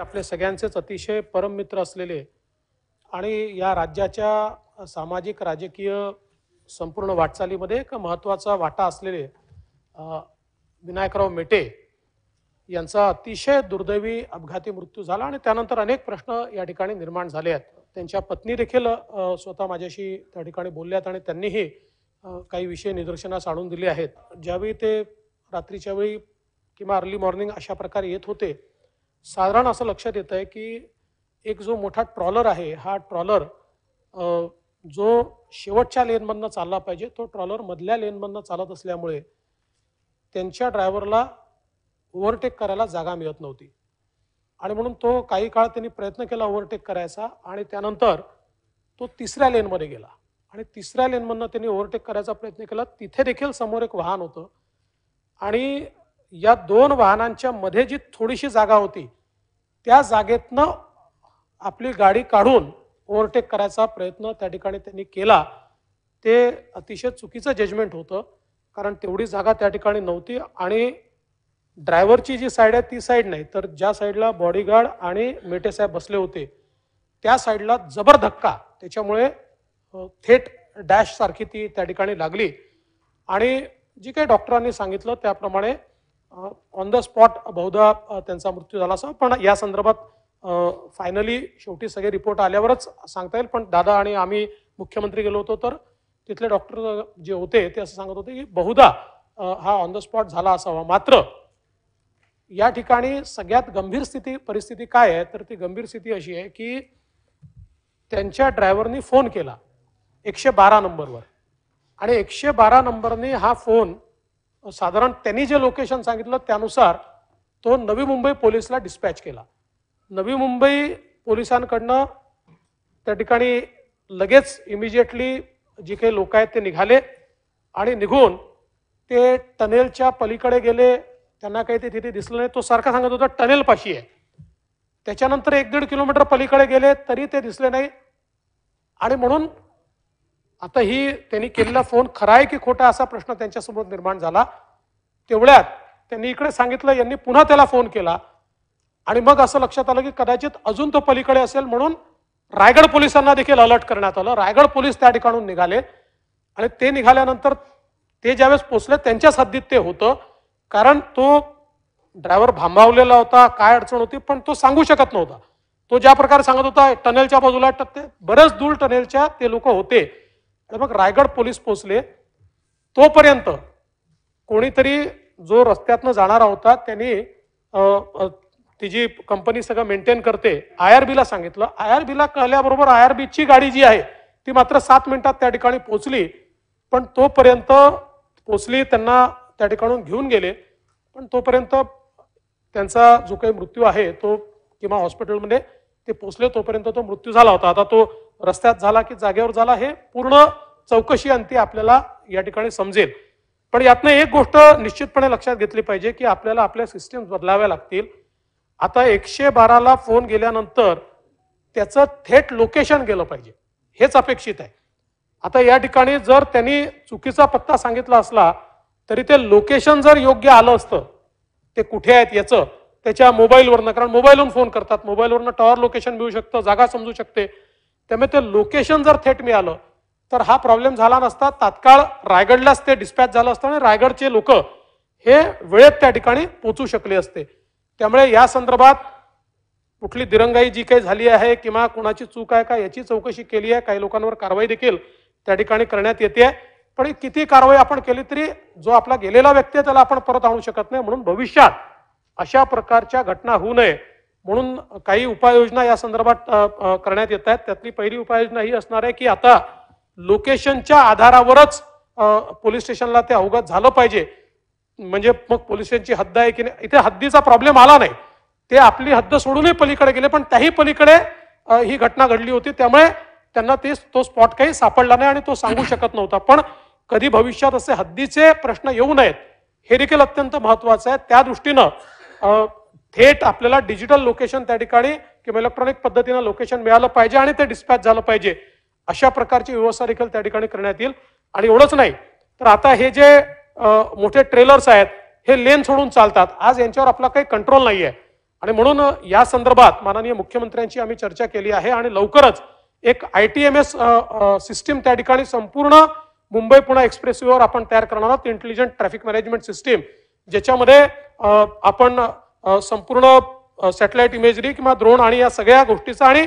आपले सगळ्यांचेच अतिशय परममित्र असलेले आणि या राज्याच्या सामाजिक राजकीय संपूर्ण वाटचालीमध्ये एक महत्त्वाचा वाटा असलेले विनायकराव मेटे यांचा अतिशय दुर्दैवी अपघाती मृत्यू झाला आणि त्यानंतर अनेक प्रश्न या ठिकाणी निर्माण झाले आहेत त्यांच्या पत्नी देखील स्वतः माझ्याशी त्या ठिकाणी बोलल्यात आणि त्यांनीही काही विषय निदर्शनास आणून दिले आहेत ज्यावेळी ते रात्रीच्या वेळी किंवा अर्ली मॉर्निंग अशा प्रकारे येत होते साधारण असं लक्षात येतं आहे की एक जो मोठा ट्रॉलर आहे हा ट्रॉलर जो शेवटच्या लेनमधनं चालला पाहिजे तो ट्रॉलर मधल्या लेनमधनं चालत असल्यामुळे त्यांच्या ड्रायव्हरला ओव्हरटेक करायला जागा मिळत नव्हती आणि म्हणून तो काही काळ त्यांनी प्रयत्न केला ओव्हरटेक करायचा आणि त्यानंतर तो तिसऱ्या लेनमध्ये गेला आणि तिसऱ्या लेनमधनं त्यांनी ओव्हरटेक करायचा प्रयत्न केला तिथे देखील समोर एक वाहन होतं आणि या दोन वाहनांच्या मध्ये जी थोडीशी जागा होती त्या जागेतनं आपली गाडी काढून ओव्हरटेक करायचा प्रयत्न त्या ठिकाणी त्यांनी केला ते अतिशय चुकीचं जजमेंट होतं कारण तेवढी जागा त्या ठिकाणी नव्हती आणि ड्रायव्हरची जी साईड आहे ती साईड नाही तर ज्या साईडला बॉडीगार्ड आणि मेटे साहेब बसले होते त्या साईडला जबर धक्का त्याच्यामुळे थेट डॅश सारखी ती त्या ठिकाणी लागली आणि जी काही डॉक्टरांनी सांगितलं त्याप्रमाणे ऑन द स्पॉट बहुधा त्यांचा मृत्यू झाला असा पण या संदर्भात फायनली शेवटी सगळे रिपोर्ट आल्यावरच सांगता येईल पण दादा आणि आम्ही मुख्यमंत्री गेलो होतो तर तिथले डॉक्टर जे होते ते असं सांगत होते की बहुधा हा ऑन द स्पॉट झाला असावा मात्र या ठिकाणी सगळ्यात गंभीर स्थिती परिस्थिती काय आहे तर ती गंभीर स्थिती अशी आहे की त्यांच्या ड्रायव्हरनी फोन केला एकशे बारा नंबरवर आणि एकशे बारा नंबरने हा फोन साधारण त्यांनी जे लोकेशन सांगितलं त्यानुसार तो नवी मुंबई पोलिसला डिस्पॅच केला नवी मुंबई पोलिसांकडनं त्या ठिकाणी लगेच इमिजिएटली जे काही लोक आहेत ते निघाले आणि निघून ते टनेलच्या पलीकडे गेले त्यांना काही ते तिथे दिसलं नाही तो सारखा सांगत होता टनेलपाशी आहे त्याच्यानंतर एक दीड किलोमीटर पलीकडे गेले तरी ते दिसले नाही आणि म्हणून आता ही त्यांनी केलेला फोन खरा आहे की खोटा असा प्रश्न त्यांच्यासमोर निर्माण झाला तेवढ्यात त्यांनी इकडे सांगितलं यांनी पुन्हा त्याला फोन केला आणि मग असं लक्षात आलं की कदाचित अजून तो पलीकडे असेल म्हणून रायगड पोलिसांना देखील अलर्ट करण्यात आलं रायगड पोलीस त्या ठिकाणून निघाले आणि ते निघाल्यानंतर ते ज्यावेळेस पोचले त्यांच्याच हद्दीत ते होतं कारण तो ड्रायव्हर भांबावलेला होता काय अडचण होती पण तो सांगू शकत नव्हता तो ज्या प्रकारे सांगत होता टनेलच्या बाजूला बरेच दूर टनेलच्या ते लोक होते तर मग रायगड पोलीस पोहोचले तोपर्यंत कोणीतरी जो रस्त्यातनं जाणारा होता त्यांनी ती जी कंपनी सगळं मेंटेन करते आय आर बीला सांगितलं आय आर बीला कळल्याबरोबर आय आर बीची गाडी जी आहे ती मात्र सात मिनिटात त्या ठिकाणी पोचली पण तोपर्यंत पोचली त्यांना त्या ठिकाणून घेऊन गेले पण तोपर्यंत त्यांचा जो काही मृत्यू आहे तो किंवा हॉस्पिटलमध्ये ते पोचले तोपर्यंत तो मृत्यू झाला होता आता तो रस्त्यात झाला की जागेवर झाला हे पूर्ण चौकशी अंती आपल्याला या ठिकाणी समजेल पण यातनं एक गोष्ट निश्चितपणे लक्षात घेतली पाहिजे की आपल्याला आपल्या सिस्टीम बदलाव्या लागतील आता एकशे बाराला फोन गेल्यानंतर त्याचं थेट लोकेशन गेलं पाहिजे हेच अपेक्षित आहे आता या ठिकाणी जर त्यांनी चुकीचा पत्ता सांगितला असला तरी ते लोकेशन जर योग्य आलं असतं ते कुठे आहेत याचं त्याच्या मोबाईलवरनं कारण मोबाईलवरून फोन करतात मोबाईलवरनं टॉवर लोकेशन मिळू शकतं जागा समजू शकते त्यामुळे ते लोकेशन जर थेट मिळालं तर हा प्रॉब्लेम झाला नसता तात्काळ रायगडलाच ते डिस्पॅच झालं असतं आणि रायगडचे लोक हे वेळेत त्या ठिकाणी पोचू शकले असते त्यामुळे या संदर्भात कुठली दिरंगाई जी काही झाली आहे किंवा कुणाची चूक आहे का याची चौकशी केली आहे काही लोकांवर कारवाई देखील त्या ठिकाणी करण्यात येते पण किती कारवाई आपण केली तरी जो आपला गेलेला व्यक्ती आहे त्याला आपण परत आणू शकत नाही म्हणून भविष्यात अशा प्रकारच्या घटना होऊ नये म्हणून काही उपाययोजना या संदर्भात करण्यात येत आहेत त्यातली पहिली उपाययोजना ही असणार आहे की आता लोकेशनच्या आधारावरच पोलीस स्टेशनला ते अवगत झालं पाहिजे म्हणजे मग पोलीस स्टेशनची हद्द आहे की नाही इथे हद्दीचा प्रॉब्लेम आला नाही ते आपली हद्द सोडूनही पलीकडे गेले पण त्याही पलीकडे ही घटना घडली होती त्यामुळे त्यांना ते तो स्पॉट काही सापडला नाही आणि तो सांगू शकत नव्हता पण कधी भविष्यात असे हद्दीचे प्रश्न येऊ नयेत हे देखील अत्यंत महत्वाचं आहे त्या दृष्टीनं थेट आपल्याला डिजिटल लोकेशन त्या ठिकाणी किंवा इलेक्ट्रॉनिक पद्धतीनं लोकेशन मिळालं पाहिजे आणि ते डिस्पॅच झालं पाहिजे अशा प्रकारची व्यवस्था देखील त्या ठिकाणी करण्यात येईल आणि एवढंच नाही तर आता हे जे मोठे ट्रेलर्स आहेत हे लेन सोडून चालतात आज यांच्यावर आपला काही कंट्रोल नाही आहे आणि म्हणून या संदर्भात माननीय मुख्यमंत्र्यांची आम्ही चर्चा केली आहे आणि लवकरच एक I T M S system त्या ठिकाणी संपूर्ण मुंबई पुणे एक्सप्रेसवेवर आपण तयार करणार आहोत इंटेलिजंट ट्रॅफिक मॅनेजमेंट सिस्टीम ज्याच्यामध्ये आपण संपूर्ण सॅटेलाइट इमेजरी किंवा द्रोण आणि या सगळ्या गोष्टीचा आणि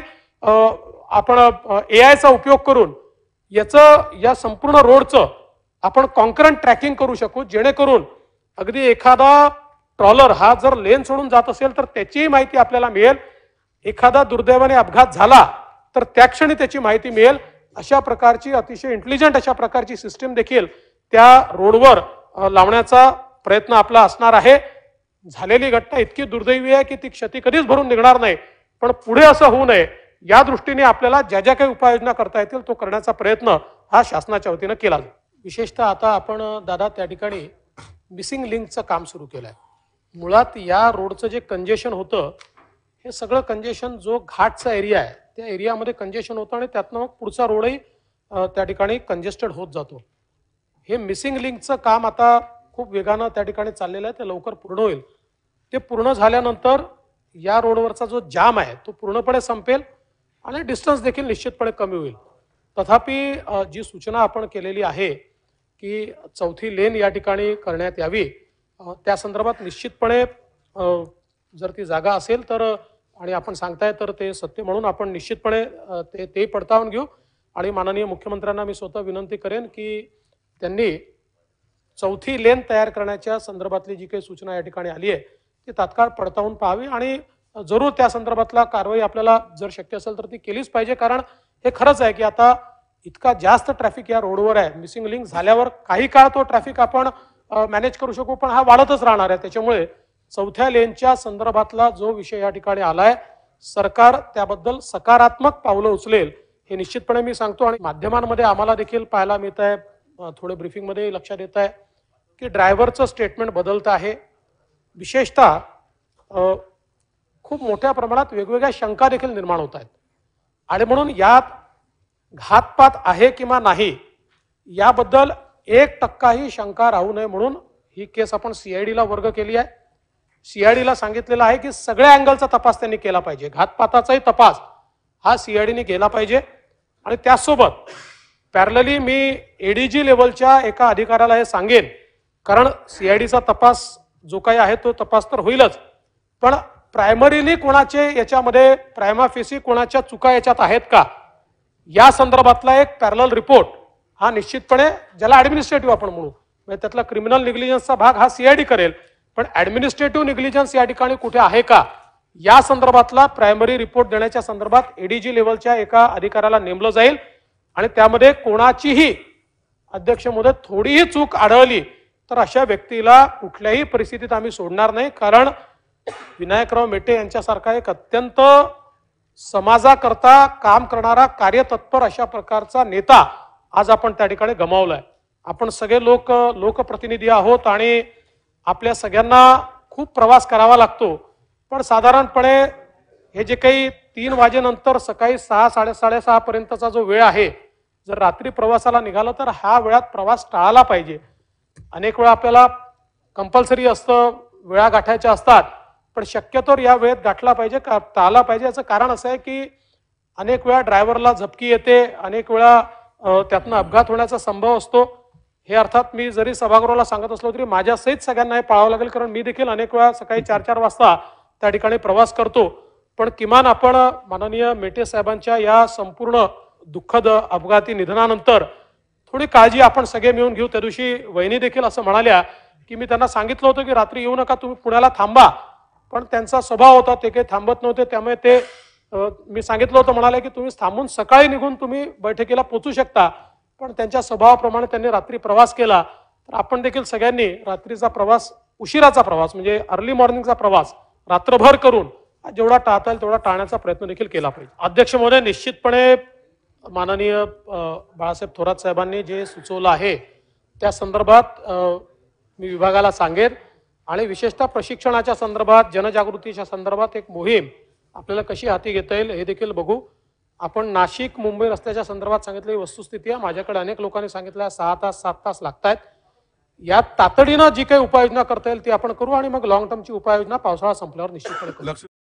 आपण ए आयचा उपयोग करून याचं या संपूर्ण रोडचं आपण कॉन्करंट ट्रॅकिंग करू शकू जेणेकरून अगदी एखादा ट्रॉलर हा जर लेन सोडून जात असेल तर त्याचीही माहिती आपल्याला मिळेल एखादा दुर्दैवाने अपघात झाला तर त्या क्षणी त्याची माहिती मिळेल अशा प्रकारची अतिशय इंटेलिजंट अशा प्रकारची सिस्टीम देखील त्या रोडवर लावण्याचा प्रयत्न आपला असणार आहे झालेली घटना इतकी दुर्दैवी आहे की ती क्षती कधीच भरून निघणार नाही पण पुढे असं होऊ नये या दृष्टीने आपल्याला ज्या ज्या काही उपाययोजना करता येतील तो करण्याचा प्रयत्न हा शासनाच्या वतीनं केला विशेषतः आता आपण दादा त्या ठिकाणी मिसिंग लिंकचं काम सुरू केलं आहे मुळात या रोडचं जे कंजेशन होतं हे सगळं कंजेशन जो घाटचा एरिया आहे त्या एरियामध्ये कंजेशन होतं आणि त्यातनं मग पुढचा रोडही त्या ठिकाणी कंजेस्टेड होत जातो हे मिसिंग लिंकचं काम आता खूप वेगानं त्या ठिकाणी चाललेलं आहे ते लवकर पूर्ण होईल ते पूर्ण झाल्यानंतर या रोडवरचा जो जाम आहे तो पूर्णपणे संपेल आणि डिस्टन्स देखील निश्चितपणे कमी होईल तथापि जी सूचना आपण केलेली आहे की चौथी लेन या ठिकाणी करण्यात यावी त्या संदर्भात निश्चितपणे जर ती जागा असेल तर आणि आपण सांगताय तर ते सत्य म्हणून आपण निश्चितपणे ते ते पडताळून घेऊ आणि माननीय मुख्यमंत्र्यांना मी स्वतः विनंती करेन की त्यांनी चौथी लेन तयार करण्याच्या संदर्भातली जी काही सूचना या ठिकाणी आली आहे ती तात्काळ पडताळून पाहावी आणि जरूर त्या संदर्भातला कारवाई आपल्याला जर शक्य असेल तर ती केलीच पाहिजे कारण हे खरंच आहे की आता इतका जास्त ट्रॅफिक या रोडवर आहे मिसिंग लिंक झाल्यावर काही काळ तो ट्रॅफिक आपण मॅनेज करू शकू पण हा वाढतच राहणार आहे त्याच्यामुळे चौथ्या लेनच्या संदर्भातला जो विषय या ठिकाणी आलाय सरकार त्याबद्दल सकारात्मक पावलं उचलेल हे निश्चितपणे मी सांगतो आणि माध्यमांमध्ये आम्हाला देखील पाहायला मिळत आहे थोडे ब्रिफिंगमध्ये लक्षात येत आहे की ड्रायव्हरचं स्टेटमेंट बदलत आहे विशेषतः खूप मोठ्या प्रमाणात वेगवेगळ्या शंका देखील निर्माण होत आहेत आणि म्हणून यात घातपात आहे किंवा नाही याबद्दल एक टक्काही शंका राहू नये म्हणून ही केस आपण सी आय डीला वर्ग केली आहे सी आय डीला सांगितलेलं आहे की सगळ्या अँगलचा तपास त्यांनी केला पाहिजे घातपाताचाही तपास हा सी आय डीने केला पाहिजे आणि त्याचसोबत पॅरलली मी एडीजी लेवलच्या एका अधिकाऱ्याला हे सांगेन कारण सीआयडीचा तपास जो काही आहे तो तपास तर होईलच पण प्रायमरीली कोणाचे याच्यामध्ये फेसी कोणाच्या चुका याच्यात आहेत का या संदर्भातला एक पॅरल रिपोर्ट हा निश्चितपणे ज्याला ऍडमिनिस्ट्रेटिव्ह आपण म्हणू म्हणजे त्यातला क्रिमिनल निग्लिजन्सचा भाग हा सीआयडी करेल पण ऍडमिनिस्ट्रेटिव्ह निग्लिजन्स या ठिकाणी कुठे आहे का या संदर्भातला प्रायमरी रिपोर्ट देण्याच्या संदर्भात एडीजी लेवलच्या एका अधिकाऱ्याला नेमलं जाईल आणि त्यामध्ये कोणाचीही अध्यक्ष थोडीही चूक आढळली तर अशा व्यक्तीला कुठल्याही परिस्थितीत आम्ही सोडणार नाही कारण विनायकराव मेटे यांच्यासारखा एक अत्यंत समाजाकरता काम करणारा कार्यतत्पर अशा प्रकारचा नेता आज आपण त्या ठिकाणी गमावलाय आपण सगळे लोक लोकप्रतिनिधी आहोत आणि आपल्या सगळ्यांना खूप प्रवास करावा लागतो पण साधारणपणे हे जे काही तीन वाजेनंतर सकाळी सहा साडे पर्यंतचा जो वेळ आहे जर रात्री प्रवासाला निघाला तर ह्या वेळात प्रवास टाळाला पाहिजे अनेक वेळा आपल्याला कंपल्सरी असतं वेळा गाठायच्या असतात पण शक्यतो या वेळेत गाठला पाहिजे का टाळला पाहिजे याचं कारण असं आहे की अनेक वेळा ड्रायव्हरला झपकी येते अनेक वेळा त्यातनं अपघात होण्याचा संभव असतो हे अर्थात मी जरी सभागृहाला सांगत असलो तरी माझ्या सहित सगळ्यांना हे पाळावं लागेल कारण मी देखील अनेक वेळा सकाळी चार चार वाजता त्या ठिकाणी प्रवास करतो पण किमान आपण माननीय मेटे साहेबांच्या या संपूर्ण दुःखद अपघाती निधनानंतर थोडी काळजी आपण सगळे मिळून घेऊ त्या दिवशी वहिनी देखील असं म्हणाल्या की मी त्यांना सांगितलं होतं की रात्री येऊ नका तुम्ही पुण्याला थांबा पण त्यांचा स्वभाव होता ते काही थांबत नव्हते त्यामुळे ते मी सांगितलं होतं म्हणाले की तुम्ही थांबून सकाळी निघून तुम्ही बैठकीला पोचू शकता पण त्यांच्या स्वभावाप्रमाणे त्यांनी रात्री प्रवास केला तर आपण देखील सगळ्यांनी रात्रीचा प्रवास उशिराचा प्रवास म्हणजे अर्ली मॉर्निंगचा प्रवास रात्रभर करून जेवढा टाळता येईल तेवढा टाळण्याचा प्रयत्न देखील केला पाहिजे अध्यक्ष महोदय निश्चितपणे माननीय बाळासाहेब थोरात साहेबांनी जे सुचवलं आहे त्या संदर्भात मी विभागाला सांगेन आणि विशेषतः प्रशिक्षणाच्या संदर्भात जनजागृतीच्या संदर्भात एक मोहीम आपल्याला कशी हाती घेता येईल हे देखील बघू आपण नाशिक मुंबई रस्त्याच्या संदर्भात सांगितलेली वस्तुस्थिती आहे माझ्याकडे अनेक लोकांनी सांगितलं सहा तास सात तास लागत आहेत यात तातडीनं जी काही उपाययोजना करता येईल ती आपण करू आणि मग लॉंग टर्मची उपाययोजना पावसाळा संपल्यावर निश्चितपणे करू